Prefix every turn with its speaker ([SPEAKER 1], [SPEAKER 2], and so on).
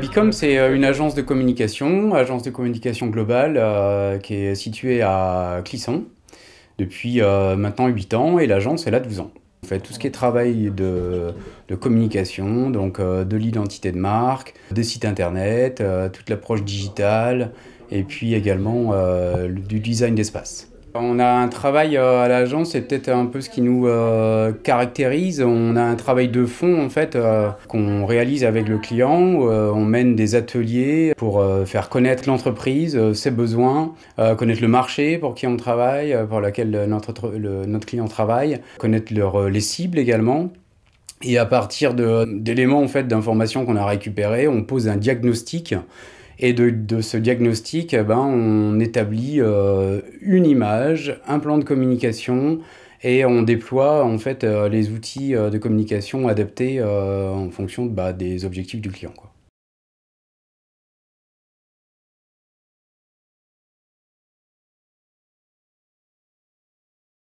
[SPEAKER 1] Bicom, c'est euh, une agence de communication, agence de communication globale euh, qui est située à Clisson depuis euh, maintenant 8 ans et l'agence, est là 12 ans. On fait tout ce qui est travail de, communication, donc de l'identité de marque, des sites internet, toute l'approche digitale et puis également du design d'espace. On a un travail euh, à l'agence, c'est peut-être un peu ce qui nous euh, caractérise. On a un travail de fond en fait euh, qu'on réalise avec le client. on mène des ateliers pour faire connaître l'entreprise, ses besoins, connaître le marché pour qui on travaille, pour lequel notre, client travaille, connaître les cibles également. Et à partir d'éléments en fait d'informations qu'on a récupérées, on pose un diagnostic et de, ce diagnostic, eh ben, on établit euh, une image, un plan de communication et on déploie en fait euh, les outils euh, de communication adaptés en fonction bah, des objectifs du client.